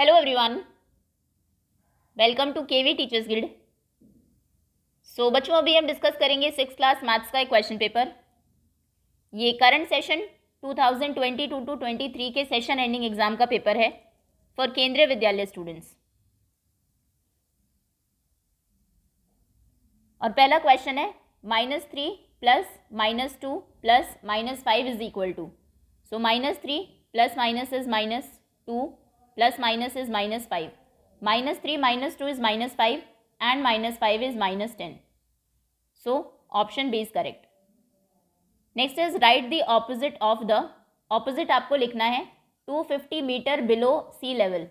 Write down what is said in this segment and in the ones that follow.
Hello everyone welcome to KV teachers guild so बच्चों अभी हम डिस्कस करेंगे सिक्स क्लास मैथ्स का एक क्वेश्चन पेपर ये करंट सेशन 2022 टू 23 के सेशन एंडिंग एग्जाम का पेपर है फॉर केंद्रीय विद्यालय स्टूडेंट्स और पहला क्वेश्चन है minus three plus minus two plus minus five is equal to so minus three plus minus is minus two plus minus is minus five minus three minus two is minus five and minus five is minus ten so option B is correct next is right the opposite of the opposite आपको लिखना है 250 metre below सी level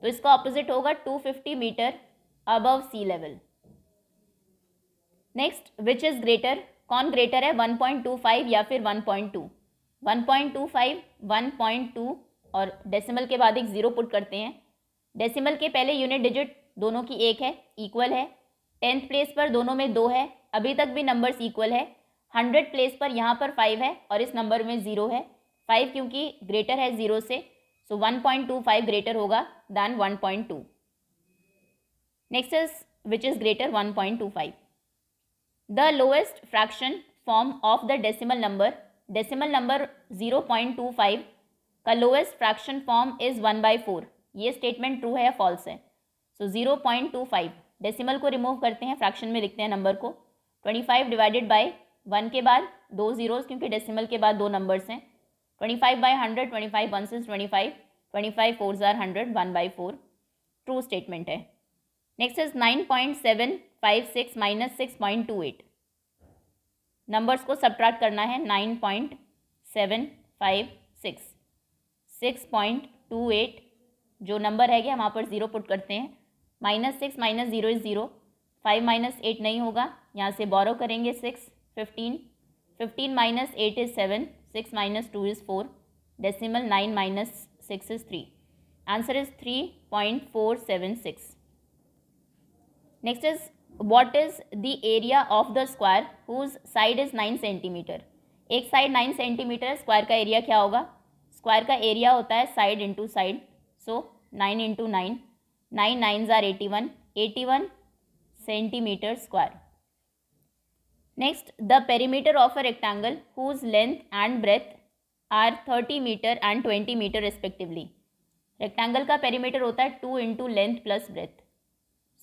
तो इसका opposite होगा 250 metre above sea level next which is greater कौन greater है 1.25 या फिर 1.2 1.25 1.2 और डेसिमल के बाद एक ज़ीरो पुट करते हैं डेसिमल के पहले यूनिट डिजिट दोनों की एक है इक्वल है टेंथ प्लेस पर दोनों में दो है अभी तक भी नंबर्स इक्वल है हंड्रेड प्लेस पर यहाँ पर फाइव है और इस नंबर में ज़ीरो है फाइव क्योंकि ग्रेटर है ज़ीरो से so one point two five greater होगा than one point two next is which is greater one point two five the lowest fraction form of the decimal number decimal number zero point two five का lowest fraction form is one by four ये statement true है या false है so zero point two five decimal को remove करते हैं fraction में लिखते हैं नंबर को twenty five divided by one के बाद दो जीरोज़ क्योंकि डेसिमल के बाद दो नंबर्स हैं twenty five by hundred twenty five one six twenty five twenty five four ज़ार hundred one by four true statement है next is nine point seven five six minus six point two eight numbers को subtract करना है nine point seven five six six point two eight जो number है गया वहाँ पर ज़ीरो पुट करते हैं minus six minus zero is zero five minus eight नहीं होगा यहाँ से बोरो करेंगे six fifteen fifteen minus eight is seven six minus two is four decimal nine minus six is three answer is three point four seven six next is what is the area of the square whose side is nine centimetre एक side nine centimetre square का area क्या होगा square का area होता है side into side so nine into nine nine nine ज़ार eighty one eighty one centimetre square next the perimeter of a rectangle whose length and breadth are thirty metre and twenty metre respectively rectangle का perimeter होता है two into length plus breadth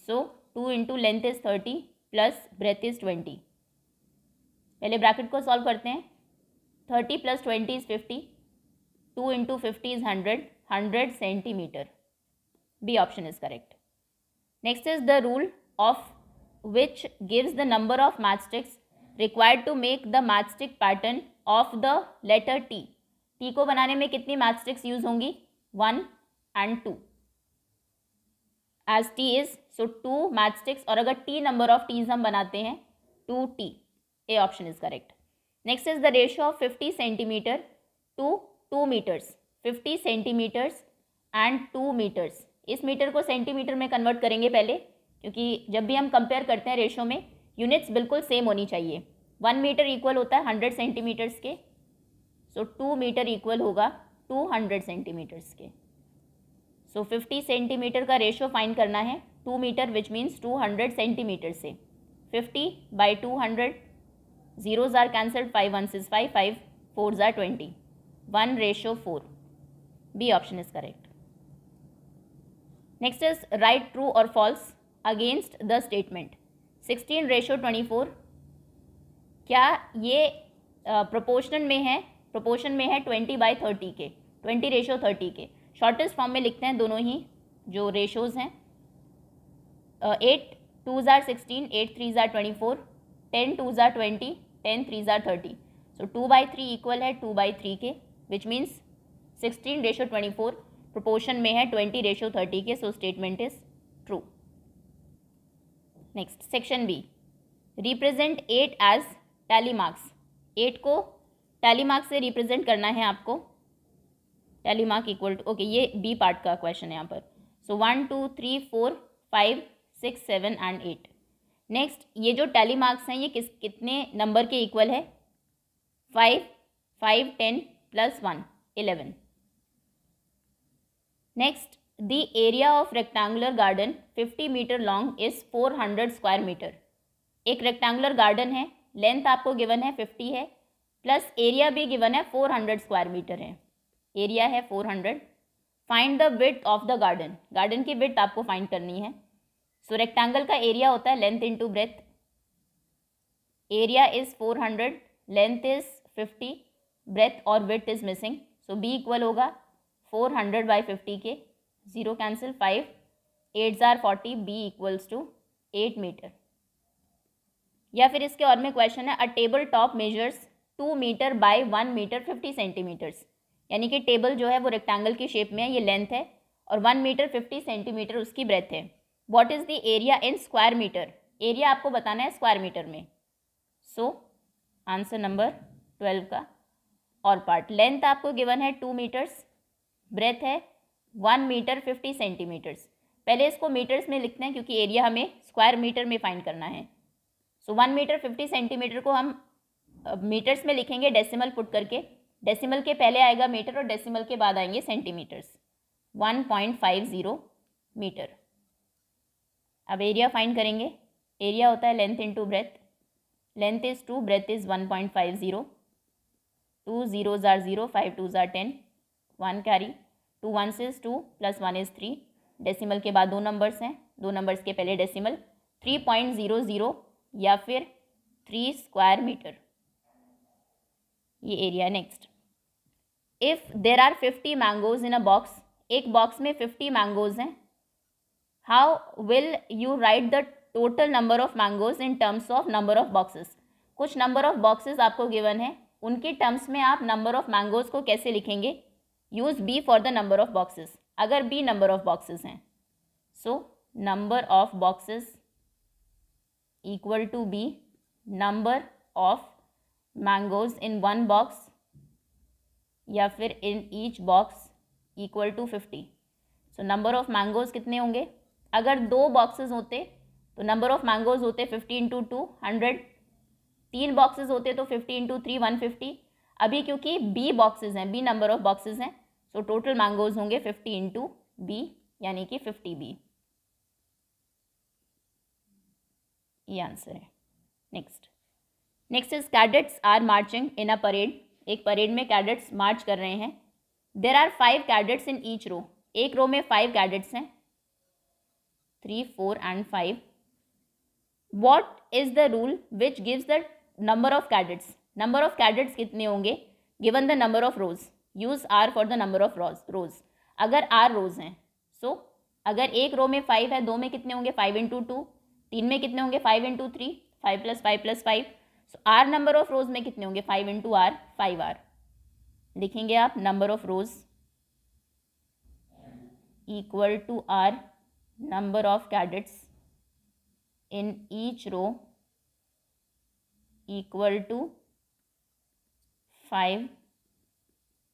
so two into length is thirty plus breadth is twenty पहले bracket को solve करते हैं thirty plus twenty is fifty two into fifty is hundred hundred centimetre B option is correct next is the rule of which gives the number of matchsticks required to make the matchstick pattern of the letter T T को बनाने में कितनी matchsticks use होंगी one and two as T is so two sticks और अगर T number of Ts हम बनाते हैं two T A option is correct next is the ratio of fifty centimetre to two metres fifty centimetres and two metres इस metre को centimetre में convert करेंगे पहले क्योंकि जब भी हम कंपेयर करते हैं रेशो में यूनिट्स बिल्कुल सेम होनी चाहिए वन मीटर इक्वल होता है हंड्रेड सेंटीमीटर्स के सो टू मीटर इक्वल होगा टू हंड्रेड सेंटीमीटर्स के सो फिफ्टी सेंटीमीटर का रेशो फाइन करना है two metre which means two hundred centimetre से fifty by two hundred zeros are cancelled five one सिज फाइव फाइव फोर ज़ार twenty one ratio four B option is correct next is write true और false against the statement sixteen ratio twenty four क्या ये proportion uh, में है proportion में है twenty by thirty के ट्वेंटी रेशो थर्टी के शॉर्टेस्ट फॉर्म में लिखते हैं दोनों ही जो रेशोज़ हैं एट टू ज़ार सिक्सटीन एट थ्री ज़ार twenty four ten two tsar twenty ten three tsar thirty so two by three equal है टू बाई थ्री के which means sixteen ratio twenty four proportion में है twenty ratio thirty के so statement is true next section B represent eight as tally marks eight को tally marks से represent करना है आपको tally mark equal to okay ये B part का क्वेश्चन है यहाँ पर so one two three four five six seven and eight next ये जो टैली मार्क्स हैं ये किस कितने नंबर के इक्वल है five five ten plus 1, 11. Next, the area of rectangular garden 50 meter long is 400 square meter. एक rectangular garden है length आपको given है 50 है प्लस एरिया भी गिवन है 400 स्क्वायर मीटर है एरिया है 400 find the width of the garden garden की विथ आपको फाइंड करनी है सो so, रेक्टेंगल का एरिया होता है length to breadth area is 400 length is 50 breadth और width is missing so B equal होगा फोर हंड्रेड बाई फिफ्टी के ज़ीरो कैंसिल फाइव एट ज़ार forty B equals to eight metre या फिर इसके और में क्वेश्चन है a table top measures to metre by one metre fifty centimetres यानी कि टेबल जो है वो रेक्टेंगल की शेप में है ये लेंथ है और वन मीटर फिफ्टी सेंटीमीटर उसकी ब्रेथ है what is the area in square metre area आपको बताना है स्क्वायर मीटर में सो आंसर नंबर ट्वेल्व का और पार्ट लेंथ आपको गिवन है टू मीटर्स ब्रेथ है वन मीटर फिफ्टी सेंटीमीटर्स पहले इसको मीटर्स में लिखना है क्योंकि एरिया हमें स्क्वायर मीटर में फाइंड करना है so one metre fifty centimetre को हम मीटर्स में लिखेंगे डेसिमल पुट करके डेसिमल के पहले आएगा मीटर और डेसिमल के बाद आएंगे centimetres one point five zero metre अब एरिया फाइंड करेंगे एरिया होता है length to breadth length is two breadth is one point five zero two zero ज़ार ज़ीरो फाइव टू ज़ार ten one carry two one सेज two plus one is three decimal के बाद दो numbers हैं दो नंबर्स के पहले decimal three point zero zero या फिर थ्री स्क्वायर मीटर ये area next if there are fifty mangoes in a box एक बॉक्स में फिफ्टी मैंगोज़ हैं how will you write the total number of mangoes in terms of number of boxes कुछ number of boxes आपको given है उनके terms में आप number of mangoes को कैसे लिखेंगे use B for the number of boxes अगर बी नंबर ऑफ बॉक्सेस हैं so number of boxes equal to B number of mangoes in one box या फिर in each box equal to fifty so number of mangoes कितने होंगे अगर दो boxes होते तो नंबर ऑफ मैंगोज़ होते फिफ्टी इंटू टू हंड्रेड तीन बॉक्सेस होते तो fifty into three one fifty अभी क्योंकि बी बॉक्सेस हैं बी नंबर ऑफ बॉक्सेस हैं सो टोटल मैंगोज होंगे फिफ्टी इंटू बी यानी कि फिफ्टी बी ये आंसर है next next is cadets are marching in a parade एक परेड में कैडेट्स मार्च कर रहे हैं there are five cadets in each row एक रो में फाइव कैडेट्स हैं three four and five what is the rule which gives the number of cadets number of cadets कितने होंगे given the number of rows use R for the number of rows rows अगर R रोज हैं सो so, अगर एक row में five है दो में कितने होंगे फाइव इंटू टू तीन में कितने होंगे five into three five plus five plus five so R number of rows में कितने होंगे five into R five R लिखेंगे आप number of rows equal to R number of cadets in each row equal to 5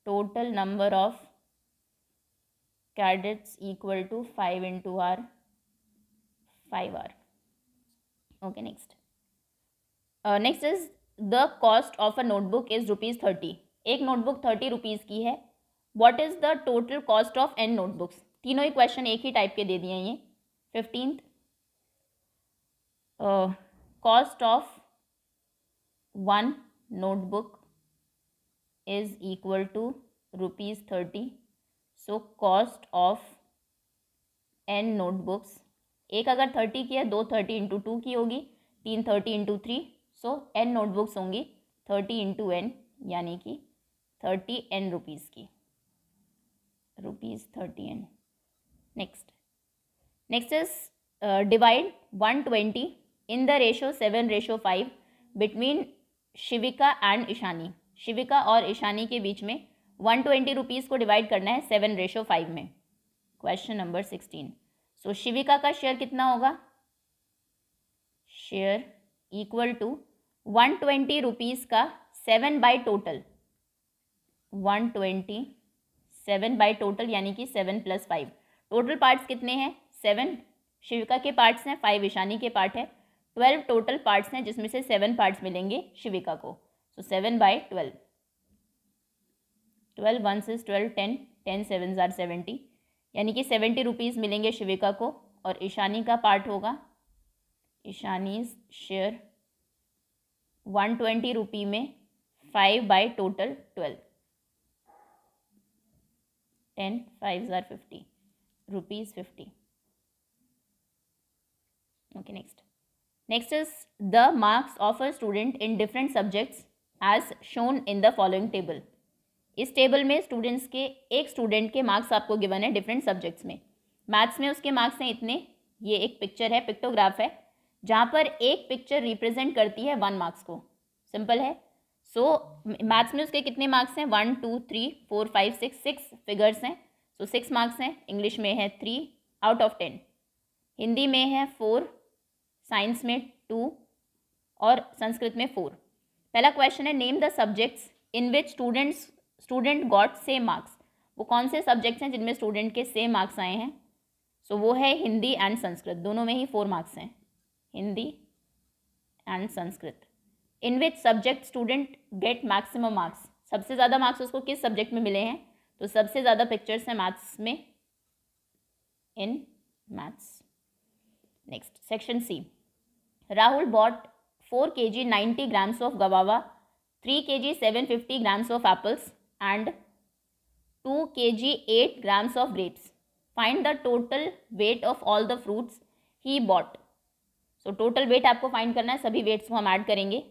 total number of cadets equal to 5 into r 5r okay next uh, next is the cost of a notebook is rupees 30 एक notebook thirty rupees की है what is the total cost of N notebooks तीनों ही question एक ही type के दे दिए हैं ये fifteenth cost of one notebook is equal to rupees 30 so cost of n notebooks एक अगर थर्टी की है दो थर्टी इंटू टू की होगी तीन thirty into three so N notebooks होंगी थर्टी इंटू एन यानी कि थर्टी एन रुपीज़ की rupees thirty N next next is divide one twenty in the ratio seven ratio five between Shivika and Ishani Shivika और ईशानी के बीच में वन ट्वेंटी रुपीज़ को divide करना है सेवन रेशो फाइव में question number sixteen so Shivika का शेयर कितना होगा share equal to one twenty rupees का seven by total one twenty seven by total यानी कि seven plus five total parts कितने हैं सेवन शिविका के पार्ट्स हैं फाइव ईशानी के पार्ट है ट्वेल्व टोटल पार्ट्स हैं जिसमें से सेवन पार्ट्स मिलेंगे शिविका को so seven by twelve twelve one से twelve ten ten seven are seventy यानी कि सेवेंटी रुपीज़ मिलेंगे शिविका को और ईशानी का पार्ट होगा Ishani share one twenty rupee में five by total twelve ten five ज़ार fifty rupees fifty okay next Next is the marks of a student in different subjects as shown in the following table. इस table में students के एक student के marks आपको given है different subjects में maths में उसके मार्क्स हैं इतने ये एक पिक्चर है पिक्टोग्राफ है जहाँ पर एक पिक्चर रिप्रेजेंट करती है वन मार्क्स को सिंपल है सो so, मैथ्स में उसके कितने मार्क्स हैं one two three four five six six figures हैं सो सिक्स मार्क्स हैं इंग्लिश में है three out of ten Hindi में है फोर साइंस में टू और संस्कृत में फोर पहला क्वेश्चन है name the subjects in which students student got same marks वो कौन से सब्जेक्ट्स हैं जिनमें स्टूडेंट के सेम मार्क्स आए हैं सो so, वो है हिंदी एंड संस्कृत दोनों में ही फोर मार्क्स हैं Hindi and Sanskrit in which subject student get maximum marks सबसे ज़्यादा मार्क्स उसको किस सब्जेक्ट में मिले हैं तो सबसे ज़्यादा पिक्चर्स हैं मैथ्स में in maths next section C Rahul bought four K G ninety grams of guava three K G seven fifty grams of apples and two K G eight grams of grapes find the total weight of all the fruits he bought so total weight आपको find करना है सभी weights को हम add करेंगे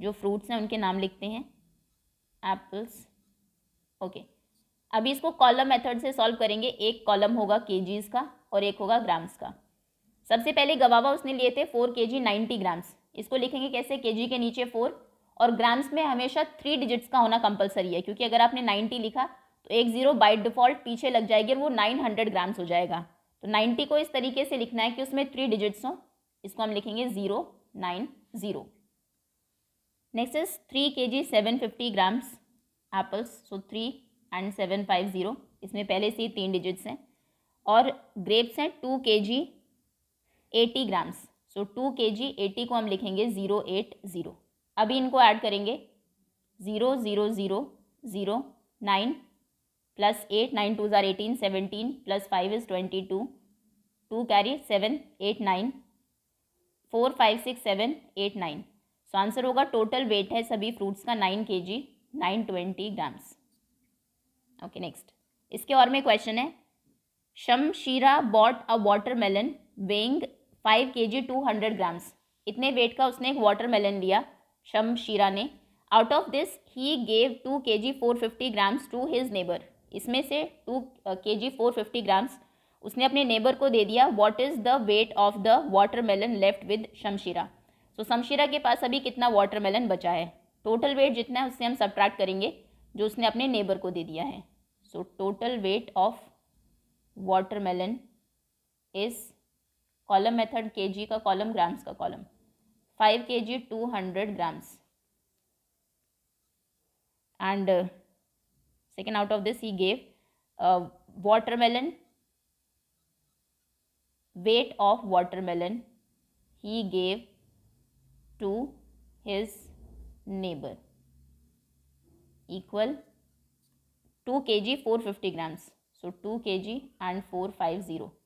जो fruits हैं उनके नाम लिखते हैं एप्पल्स ओके okay. अभी इसको कॉलम मेथड से सॉल्व करेंगे एक कॉलम होगा के का और एक होगा ग्राम्स का सबसे पहले गवावा उसने लिए थे four K G ninety grams इसको लिखेंगे कैसे के जी के नीचे फोर और ग्राम्स में हमेशा थ्री डिजिट्स का होना कंपलसरी है क्योंकि अगर आपने नाइन्टी लिखा तो एक जीरो बाई डिफॉल्ट पीछे लग जाएगी और वो नाइन हंड्रेड ग्राम्स हो जाएगा तो नाइन्टी को इस तरीके से लिखना है कि उसमें थ्री डिजिट्स हों इसको हम लिखेंगे zero nine zero next is three K G seven fifty grams apples so three and seven five zero इसमें पहले से ही तीन डिजिट्स हैं और ग्रेप्स हैं two K G eighty grams so two K G eighty को हम लिखेंगे ज़ीरो एट ज़ीरो अभी इनको ऐड करेंगे zero zero zero zero nine plus eight nine two ज़ार eighteen seventeen plus five is twenty two two carry seven eight nine four five six seven eight nine so answer होगा total weight है सभी fruits का nine K G nine twenty grams okay next इसके और में question है Shamshira bought a melon weighing five K G two hundred grams इतने weight का उसने एक वाटरमेलन लिया शमशीरा ने out of this he gave two K G four fifty grams to his neighbour इसमें से to K G four fifty grams उसने अपने नेबर को दे दिया what is the weight of the watermelon left with Shamshira so Shamshira के पास अभी कितना वाटरमेलन बचा है टोटल वेट जितना है उससे हम सब्ट्रैक्ट करेंगे जो उसने अपने नेबर को दे दिया है so total weight of watermelon is column method K G का कॉलम ग्राम्स का column five K G two hundred grams and second out of this he gave watermelon weight of watermelon he gave to his neighbour equal to K G four fifty grams so two K G and four five zero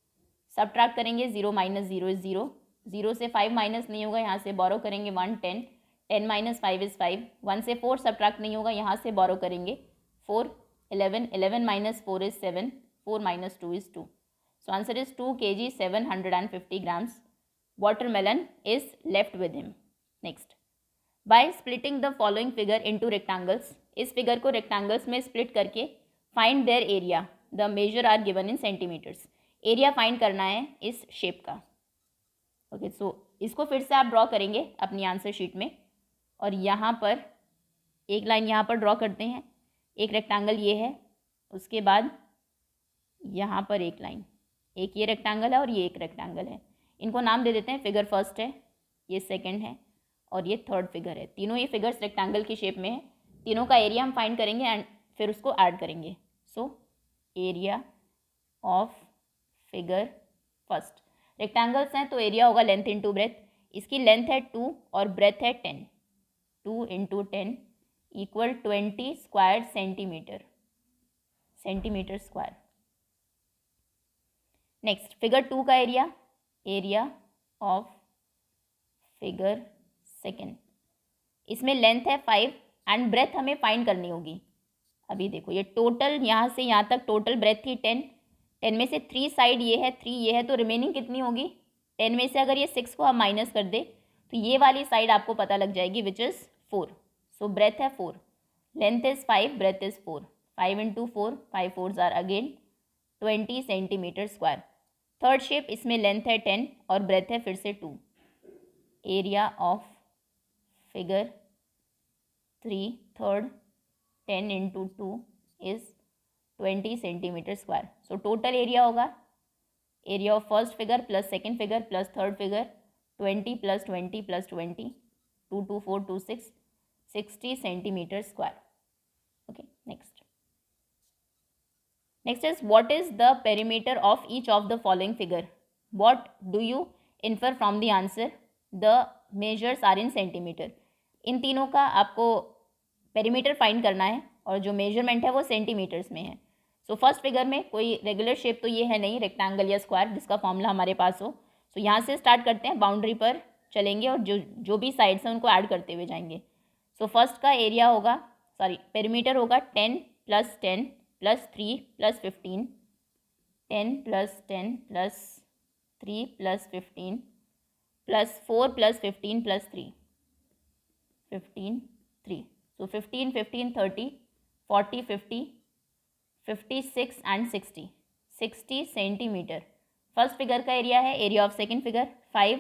sub करेंगे zero minus zero is zero zero से five minus नहीं होगा यहाँ से borrow करेंगे one ten ten minus five is five one से four sub नहीं होगा यहाँ से बोरो करेंगे four eleven eleven minus four is seven four minus two is two so answer is two K G seven hundred and fifty grams is left with him next by splitting the following figure into rectangles इस figure को rectangles में split करके find their area the measure are given in centimetres area find करना है इस shape का okay okay, सो so इसको फिर से आप ड्रॉ करेंगे अपनी आंसर शीट में और यहाँ पर एक लाइन यहाँ पर ड्रॉ करते हैं एक रेक्टेंगल ये है उसके बाद यहाँ पर एक लाइन एक ये रेक्टेंगल है और ये एक रेक्टेंगल है इनको नाम दे देते हैं फिगर फर्स्ट है ये सेकंड है और ये थर्ड फिगर है तीनों ये फिगर्स रेक्टेंगल की शेप में है तीनों का एरिया हम फाइंड करेंगे एंड फिर उसको ऐड करेंगे so area of figure first rectangles हैं तो एरिया होगा लेंथ इंटू ब्रेथ इसकी लेंथ है टू और ब्रेथ है ten two into ten equal twenty square centimetre centimetre square next figure two का area area of figure second इसमें length है फाइव एंड ब्रेथ हमें फाइंड करनी होगी अभी देखो ये टोटल यहाँ से यहाँ तक टोटल ब्रेथ थी टेन टेन में से थ्री साइड ये है थ्री ये है तो रिमेनिंग कितनी होगी टेन में से अगर ये सिक्स को आप माइनस कर दे तो ये वाली साइड आपको पता लग जाएगी which is four so breadth है four length is five breadth is four five into four five four are again twenty centimetre square third shape इसमें लेंथ है टेन और ब्रेथ है फिर से two area of figure three third ten into two is twenty centimetre square so total area होगा area of first figure plus second figure plus third figure twenty plus twenty plus twenty two two four two six sixty centimetre square okay next next is what is the perimeter of each of the following figure what do you infer from the answer the measures are in centimetre इन तीनों का आपको perimeter find करना है और जो measurement है वो सेंटीमीटर्स में है सो फर्स्ट फिगर में कोई रेगुलर शेप तो ये है नहीं रेक्टेंगल या स्क्वायर जिसका फॉर्मूला हमारे पास हो सो so, यहाँ से स्टार्ट करते हैं बाउंड्री पर चलेंगे और जो जो भी साइड्स हैं उनको ऐड करते हुए जाएंगे सो so, फर्स्ट का एरिया होगा सॉरी पेरीमीटर होगा ten plus ten plus three plus fifteen ten plus ten plus three plus fifteen plus four plus fifteen plus three fifteen three so fifteen fifteen thirty forty fifty fifty six and sixty sixty centimetre first figure का area है area of second figure five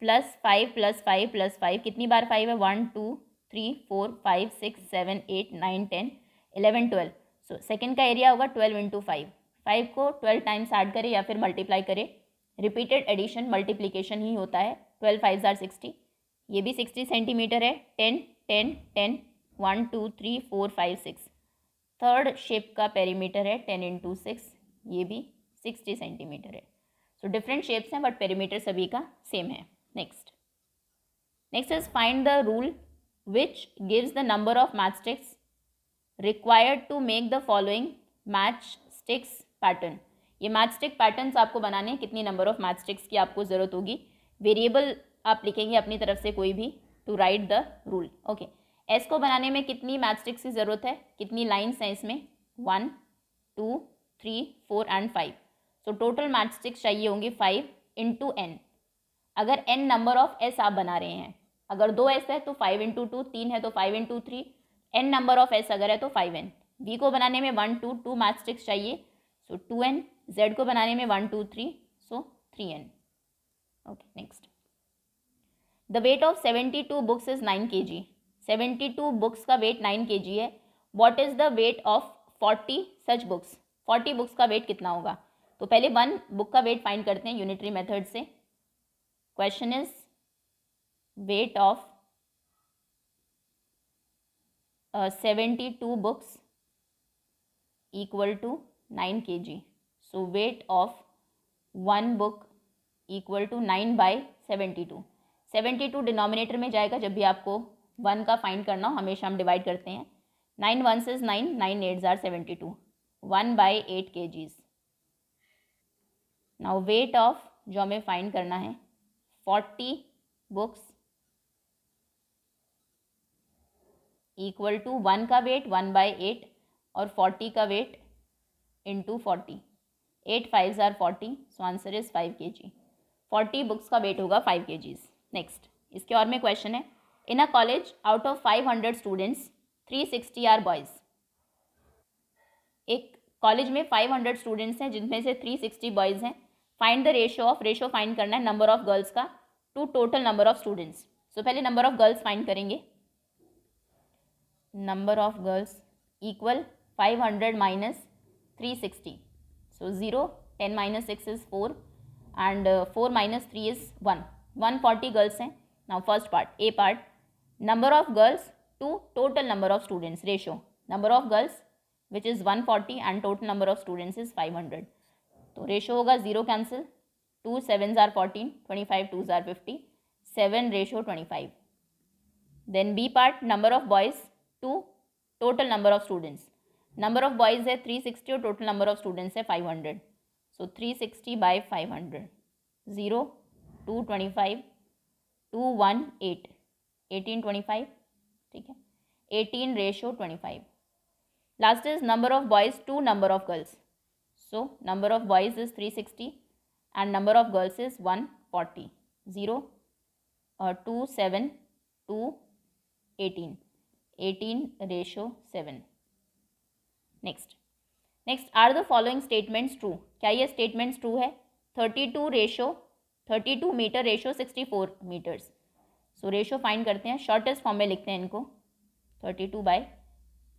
plus five plus five plus five कितनी बार five है one two three four five six seven eight nine ten eleven twelve so second का area होगा twelve into five five को twelve times add करें या फिर multiply करें रिपीटेड एडिशन मल्टीप्लीकेशन ही होता है ट्वेल्व फाइव आर सिक्सटी ये भी सिक्सटी सेंटीमीटर है ten ten ten one two three four five six third shape का पेरीमीटर है टेन इंटू सिक्स ये भी सिक्सटी सेंटीमीटर है सो डिफरेंट शेप्स हैं बट पेरीमीटर सभी का सेम है next next is find the rule which gives the number of match sticks required to make the following match sticks pattern ये match stick pattern आपको बनाने हैं कितनी नंबर ऑफ मैच स्टिक्स की आपको ज़रूरत होगी वेरिएबल आप लिखेंगे अपनी तरफ से कोई भी to write the rule okay S को बनाने में कितनी मैथस्टिक्स की ज़रूरत है कितनी लाइन्स हैं इसमें one two three four and five so total matchsticks चाहिए होंगी फाइव इंटू एन अगर एन नंबर ऑफ एस आप बना रहे हैं अगर दो एस है तो फाइव इंटू टू तीन है तो five into three N number of S अगर है तो फाइव एन वी को बनाने में वन टू टू मैथस्टिक्स चाहिए सो टू एन जेड को बनाने में one two three so three N okay next the weight of seventy two books is nine K G seventy two books का वेट नाइन के है what is the weight of forty such books forty books का weight कितना होगा तो पहले one book का weight find करते हैं यूनिटरी मेथड से question is weight of seventy two books K G so weight of one book equal to nine by seventy two seventy two denominator में जाएगा जब भी आपको वन का फाइंड करना हो हमेशा हम डिवाइड करते हैं nine one says nine nine eight ज़ार seventy two one by eight K Gs now weight of जो हमें फाइंड करना है forty books equal to one का वेट वन बाई एट और फोर्टी का weight into forty eight five are forty so answer is five K G forty books का weight होगा five K Gs next इसके और में क्वेश्चन है In a college, out of 500 students, 360 are boys. एक college में 500 students हैं जिनमें से 360 बॉयज़ हैं find the ratio of ratio find करना है नंबर ऑफ गर्ल्स का to total number of students so पहले नंबर ऑफ गर्ल्स फाइंड करेंगे number of girls equal 500 minus 360 so zero ten minus six is four and four minus three is one one forty girls हैं now first part A part number of girls to total number of students ratio number of girls which is 140 and total number of students is 500 so ratio will hoga 0 cancel 2 7s are 14 25 2s are 50 7 ratio 25 then b part number of boys to total number of students number of boys are 360 or total number of students are 500 so 360 by 500 0 225 218 eighteen twenty five ठीक है eighteen ratio twenty five last is number of boys to number of girls so number of boys is three sixty and number of girls is one forty zero two seven two eighteen eighteen ratio seven next next are the following statements true क्या ये statements true है thirty two ratio thirty two metre ratio sixty four metres so ratio find करते हैं shortest form में लिखते हैं इनको thirty two by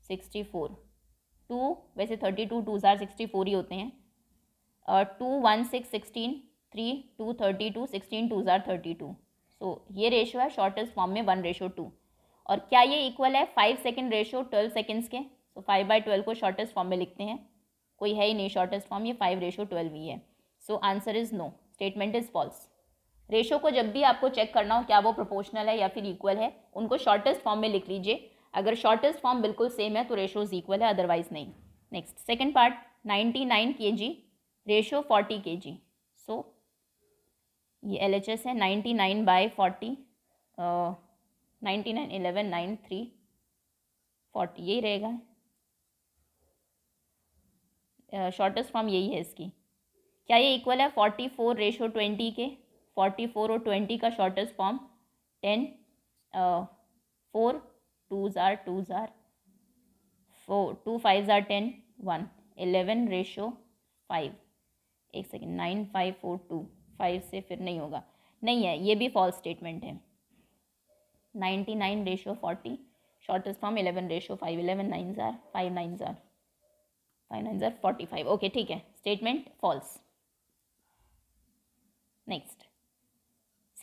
sixty four two वैसे थर्टी टू टू ज़ार सिक्सटी फोर ही होते हैं और two one six sixteen three two thirty two sixteen two ज़ार थर्टी टू सो ये रेशो है शॉर्टेस्ट फॉर्म में वन रेशो टू और क्या ये इक्वल है five second ratio twelve seconds के सो फाइव बाई ट्वेल्व को शॉर्टेस्ट फॉर्म में लिखते हैं कोई है ही नहीं शॉर्टेस्ट फॉर्म ये फाइव रेशो ट्वेल्व ही है so answer is no statement is false ratio को जब भी आपको चेक करना हो क्या वो प्रोपोर्शनल है या फिर इक्वल है उनको शॉर्टेस्ट फॉर्म में लिख लीजिए अगर शॉर्टेस्ट फॉर्म बिल्कुल सेम है तो रेशोज इक्वल है अदरवाइज नहीं next second part ninety nine K G ratio forty K G so ये एल एच एस है ninety nine by forty ninety nine eleven nine three forty यही रहेगा shortest form यही है इसकी क्या ये इक्वल है forty four ratio twenty K forty four और ट्वेंटी का shortest form ten four two ज़ार टू ज़ार फोर टू फाइव ज़ार ten one eleven ratio five एक second nine five four two five से फिर नहीं होगा नहीं है ये भी फॉल्स स्टेटमेंट है ninety nine ratio forty shortest form eleven ratio five eleven nine ज़ार फाइव नाइन ज़ार फाइव नाइन ज़ार फोर्टी फाइव ओके ठीक है statement false next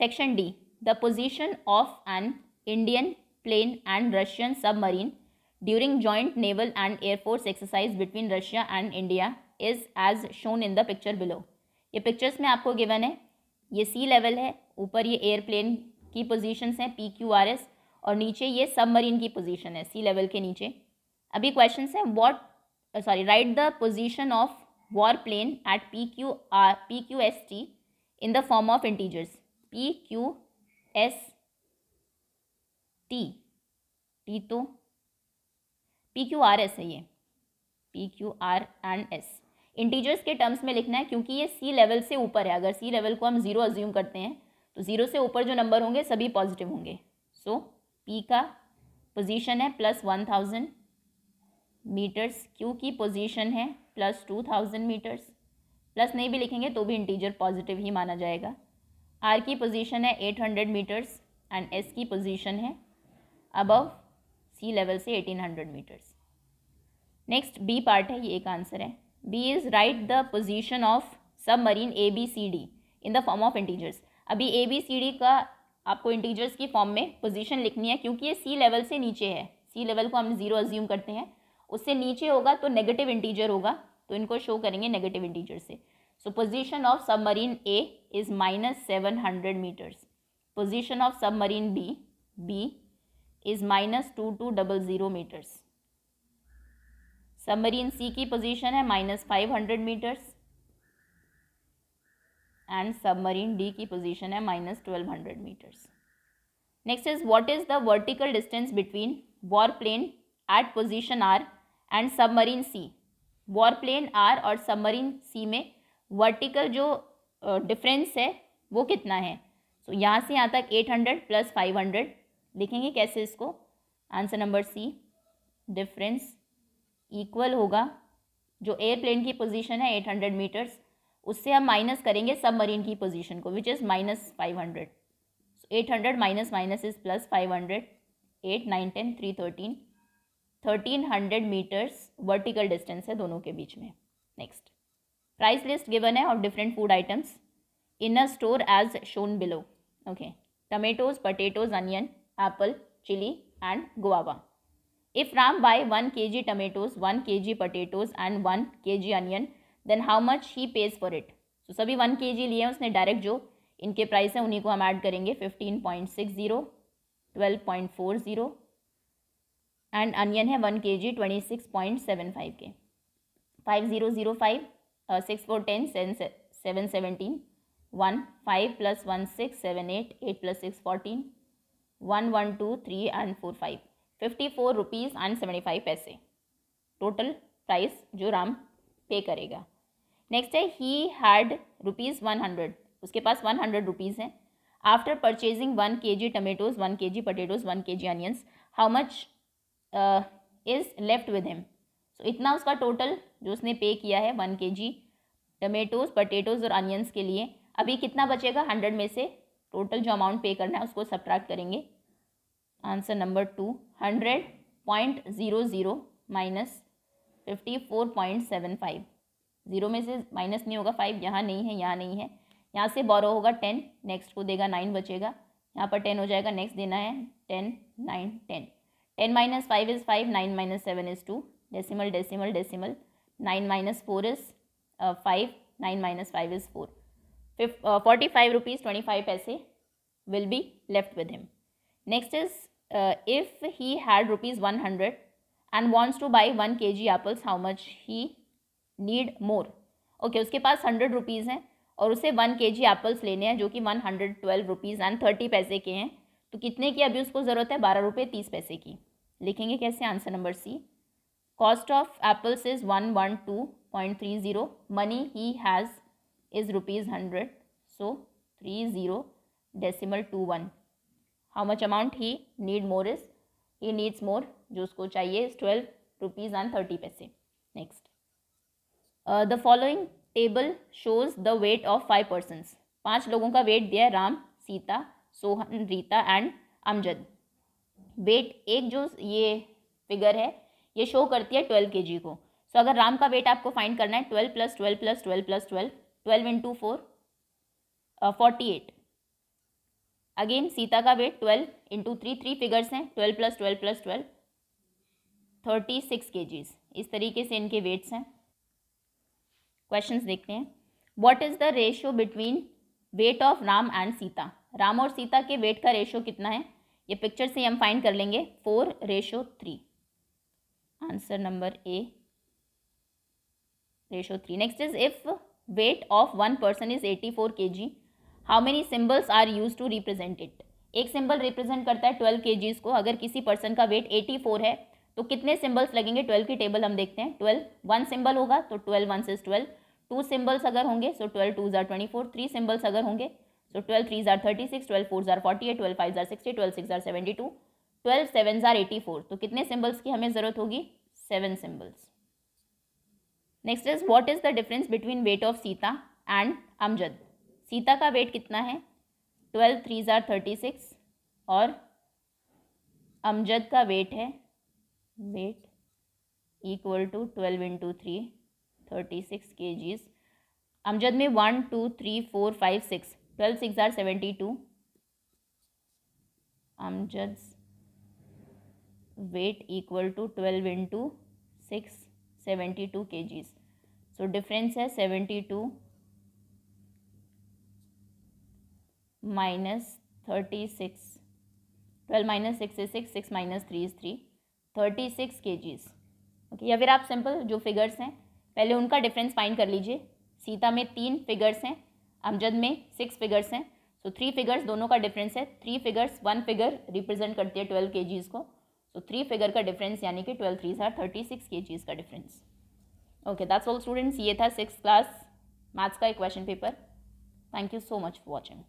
section D the position of an Indian plane and Russian submarine during joint naval and air force exercise between Russia and India is as shown in the picture below ये pictures में आपको given है ये सी level है ऊपर ये airplane की position हैं पी क्यू आर एस और नीचे ये सबमरीन की पोजिशन है सी लेवल के नीचे अभी क्वेश्चन है what sorry write the position of war plane at P Q R P Q S T in the form of integers P Q S T T तो पी क्यू आर एस है ये P Q R and S integers के terms में लिखना है क्योंकि ये सी level से ऊपर है अगर सी लेवल को हम जीरो अज्यूम करते हैं तो जीरो से ऊपर जो नंबर होंगे सभी पॉजिटिव होंगे सो so, पी का पोजीशन है plus one thousand metres Q की पोजीशन है plus two thousand metres plus नहीं भी लिखेंगे तो भी इंटीजर पॉजिटिव ही माना जाएगा आर की पोजीशन है 800 मीटर्स एंड एस की पोजीशन है अबव सी लेवल से 1800 मीटर्स नेक्स्ट बी पार्ट है ये एक आंसर है B is write the position of submarine A B C D in the form of integers अभी ए बी सी डी का आपको इंटीजर्स की फॉर्म में पोजीशन लिखनी है क्योंकि ये सी लेवल से नीचे है सी लेवल को हम जीरो अज्यूम करते हैं उससे नीचे होगा तो नेगेटिव इंटीजर होगा तो इनको शो करेंगे नेगेटिव इंटीजर से So position of submarine A is minus 700 meters. Position of submarine B, B is minus 2200 meters. Submarine C ki position hai minus 500 meters. And submarine D ki position hai minus 1200 meters. Next is what is the vertical distance between warplane at position R and submarine C? Warplane R or submarine C vertical जो difference uh, है वो कितना है so so, यहाँ से यहाँ तक 800 plus 500 देखेंगे कैसे इसको answer number C difference equal होगा जो एयरप्लेन की पोजीशन है 800 मीटर्स उससे हम माइनस करेंगे सब मरीन की पोजीशन को which is minus five hundred eight hundred minus minus is plus five hundred eight nine ten three thirteen thirteen hundred metres vertical distance है दोनों के बीच में नेक्स्ट प्राइस लिस्ट गिवन है of different food items in a store as shown below okay tomatoes potatoes onion apple chilli and guava if Ram buy one K G tomatoes one K ji potatoes and one K G onion then how much he pays for it so सभी one K जी लिए हैं उसने direct जो इनके price हैं उन्हीं को हम ऐड करेंगे fifteen point six zero twelve point four zero and onion है one K G twenty six point seven five K five zero zero five six four ten seven seven seventeen one five plus one six seven eight eight plus six fourteen one one two three and four five fifty four rupees and seventy five paise total price जो Ram pay करेगा next है he had rupees one hundred उसके पास one hundred rupees हैं after purchasing one K G tomatoes one K G potatoes one K G onions how much is left with him so इतना उसका total जो उसने पे किया है one K G tomatoes potatoes और अनियंस के लिए अभी कितना बचेगा हंड्रेड में से टोटल जो अमाउंट पे करना है उसको सब्ट्रैक्ट करेंगे answer number two hundred point zero zero minus fifty four point seven five zero में से माइनस नहीं होगा फाइव यहाँ नहीं है यहाँ नहीं है यहाँ से बोरो होगा टेन नेक्स्ट को देगा नाइन बचेगा यहाँ पर टेन हो जाएगा नेक्स्ट देना है ten nine ten ten minus five is five nine minus seven is two decimal decimal decimal nine minus four is five nine minus five is four fif forty five rupees twenty five paise be left with him next is if he had rupees one hundred and wants to buy one K G apples how much he need more okay उसके पास hundred rupees हैं और उसे one K G apples लेने हैं जो कि one hundred twelve rupees and thirty paise के हैं तो कितने की अभी उसको ज़रूरत है बारह रुपये तीस पैसे की लिखेंगे कैसे answer number C cost of apples is one one two point three zero money he has is rupees hundred so three zero decimal two one how much amount he need more is he needs more जो उसको चाहिए is twelve rupees and thirty paise next the following table shows the weight of five persons पाँच लोगों का weight दिया है Ram Sita Sohan Rita and Amjad wait एक जो ये फिगर है ये शो करती है ट्वेल्व के जी को सो अगर राम का वेट आपको फाइंड करना है twelve plus twelve plus twelve plus twelve twelve into four forty eight again Sita का weight twelve into three three figures हैं twelve plus twelve plus twelve thirty six के इस तरीके से इनके वेट्स हैं क्वेश्चन देखते हैं what is the ratio between weight of Ram and Sita Ram और सीता के वेट का रेशियो कितना है ये पिक्चर से हम फाइंड कर लेंगे four ratio three answer number A ratio three next is if weight of one person is eighty four K G how many symbols are used to represent it एक symbol represent करता है twelve के को अगर किसी person का wait eighty four है तो कितने सिंबल्स लगेंगे ट्वेल्व की टेबल हम देखते हैं ट्वेल्व वन सिंबल होगा तो twelve one says twelve two symbols अगर होंगे सो ट्वेल्व टू ज़ार ट्वेंटी फोर थ्री सिंबल्स अगर होंगे so twelve three tsar thirty six twelve four are forty eight twelve five are sixty twelve six are seventy two twelve seven are eighty four तो कितने symbols की हमें ज़रूरत होगी seven symbols next is what is the difference between weight of Sita and Amjad Sita का weight कितना है twelve three ज़ार thirty six और अमजद का वेट है weight equal to twelve into three thirty six K Gs Amjad में one two three four five six twelve six are seventy two Amjad weight equal to twelve into six seventy two K Gs so difference है seventy two minus thirty six twelve minus six is six six minus three is three thirty six K Gs okay या फिर आप simple जो figures हैं पहले उनका difference find कर लीजिए सीता में तीन फिगर्स हैं अमजद में सिक्स फिगर्स हैं सो थ्री फिगर्स दोनों का डिफरेंस है three figures one figure represent करती है ट्वेल्व के को सो थ्री फिगर का डिफरेंस यानी कि twelve three are thirty six K Gs का difference okay that's all students ये था सिक्स क्लास मैथ्स का एक question paper thank you so much for watching